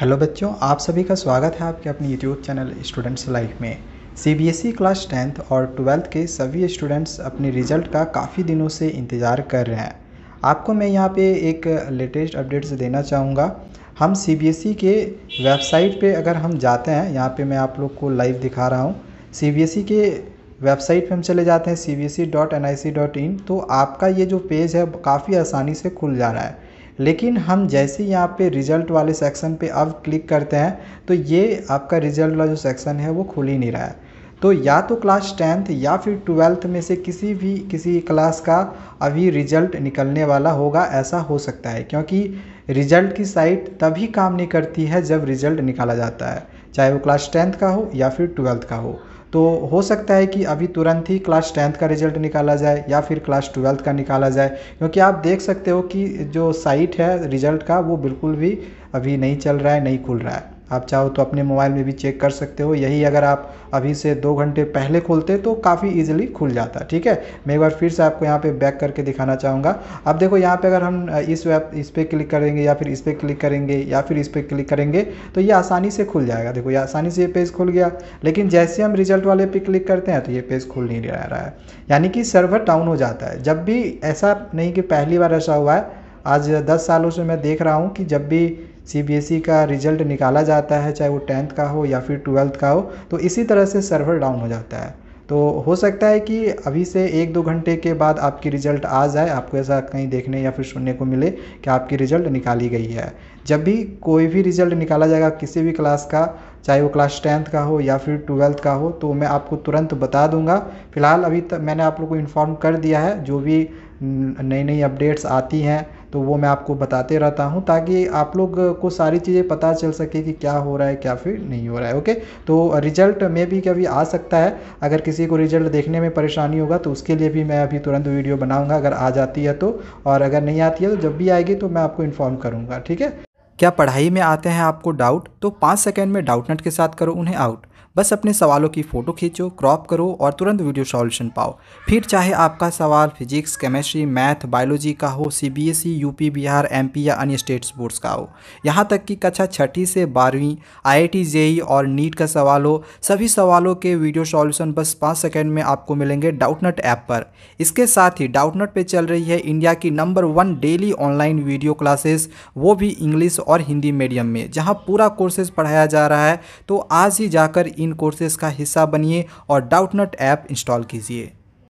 hello बच्चों आप सभी का स्वागत है आपके अपने यूट्यूब चैनल स्टूडेंट्स लाइफ में सीबीएसई e क्लास टेंथ और ट्वेल्थ के सभी स्टूडेंट्स अपने रिजल्ट का काफ़ी दिनों से इंतज़ार कर रहे हैं आपको मैं यहाँ पे एक लेटेस्ट अपडेट्स देना चाहूँगा हम सीबीएसई e के वेबसाइट पे अगर हम जाते हैं यहाँ पर मैं आप लोग को लाइव दिखा रहा हूँ सी e के वेबसाइट पर हम चले जाते हैं सी तो आपका ये जो पेज है काफ़ी आसानी से खुल जा रहा है लेकिन हम जैसे यहाँ पे रिजल्ट वाले सेक्शन पे अब क्लिक करते हैं तो ये आपका रिजल्ट वाला जो सेक्शन है वो खुल ही नहीं रहा है तो या तो क्लास टेंथ या फिर ट्वेल्थ में से किसी भी किसी क्लास का अभी रिजल्ट निकलने वाला होगा ऐसा हो सकता है क्योंकि रिजल्ट की साइट तभी काम नहीं करती है जब रिजल्ट निकाला जाता है चाहे वो क्लास टेंथ का हो या फिर ट्वेल्थ का हो तो हो सकता है कि अभी तुरंत ही क्लास टेंथ का रिजल्ट निकाला जाए या फिर क्लास ट्वेल्थ का निकाला जाए क्योंकि आप देख सकते हो कि जो साइट है रिजल्ट का वो बिल्कुल भी अभी नहीं चल रहा है नहीं खुल रहा है आप चाहो तो अपने मोबाइल में भी चेक कर सकते हो यही अगर आप अभी से दो घंटे पहले खोलते तो काफ़ी इजीली खुल जाता ठीक है मैं एक बार फिर से आपको यहाँ पे बैक करके दिखाना चाहूँगा अब देखो यहाँ पे अगर हम इस वेब इस पर क्लिक करेंगे या फिर इस पर क्लिक करेंगे या फिर इस पर क्लिक करेंगे तो ये आसानी से खुल जाएगा देखो ये आसानी से ये पेज खुल गया लेकिन जैसे हम रिजल्ट वाले पे क्लिक करते हैं तो ये पेज खुल नहीं रह रहा है यानी कि सर्वर डाउन हो जाता है जब भी ऐसा नहीं कि पहली बार ऐसा हुआ है आज दस सालों से मैं देख रहा हूँ कि जब भी सी e का रिजल्ट निकाला जाता है चाहे वो टेंथ का हो या फिर ट्वेल्थ का हो तो इसी तरह से सर्वर डाउन हो जाता है तो हो सकता है कि अभी से एक दो घंटे के बाद आपकी रिज़ल्ट आ जाए आपको ऐसा कहीं देखने या फिर सुनने को मिले कि आपकी रिज़ल्ट निकाली गई है जब भी कोई भी रिज़ल्ट निकाला जाएगा किसी भी क्लास का चाहे वो क्लास टेंथ का हो या फिर ट्वेल्थ का हो तो मैं आपको तुरंत बता दूंगा फिलहाल अभी तक मैंने आप लोग को इन्फॉर्म कर दिया है जो भी नई नई अपडेट्स आती हैं तो वो मैं आपको बताते रहता हूँ ताकि आप लोग को सारी चीज़ें पता चल सके कि क्या हो रहा है क्या फिर नहीं हो रहा है ओके तो रिजल्ट में भी कभी आ सकता है अगर किसी को रिजल्ट देखने में परेशानी होगा तो उसके लिए भी मैं अभी तुरंत वीडियो बनाऊँगा अगर आ जाती है तो और अगर नहीं आती है तो जब भी आएगी तो मैं आपको इन्फॉर्म करूँगा ठीक है क्या पढ़ाई में आते हैं आपको डाउट तो पाँच सेकेंड में डाउट नट के साथ करो उन्हें आउट बस अपने सवालों की फ़ोटो खींचो क्रॉप करो और तुरंत वीडियो सॉल्यूशन पाओ फिर चाहे आपका सवाल फिजिक्स केमिस्ट्री मैथ बायोलॉजी का हो सीबीएसई यूपी बिहार एमपी या अन्य स्टेट्स बोर्ड्स का हो यहाँ तक कि कक्षा छठी से बारहवीं आईआईटी जेई और नीट का सवाल हो सभी सवालों के वीडियो सॉल्यूशन बस पाँच सेकेंड में आपको मिलेंगे डाउटनट ऐप पर इसके साथ ही डाउटनट पर चल रही है इंडिया की number one daily online video classes वो भी इंग्लिश और हिंदी मीडियम में जहाँ पूरा कोर्सेज पढ़ाया जा रहा है तो आज ही जाकर इन इन कोर्सेज का हिस्सा बनिए और डाउटनट ऐप इंस्टॉल कीजिए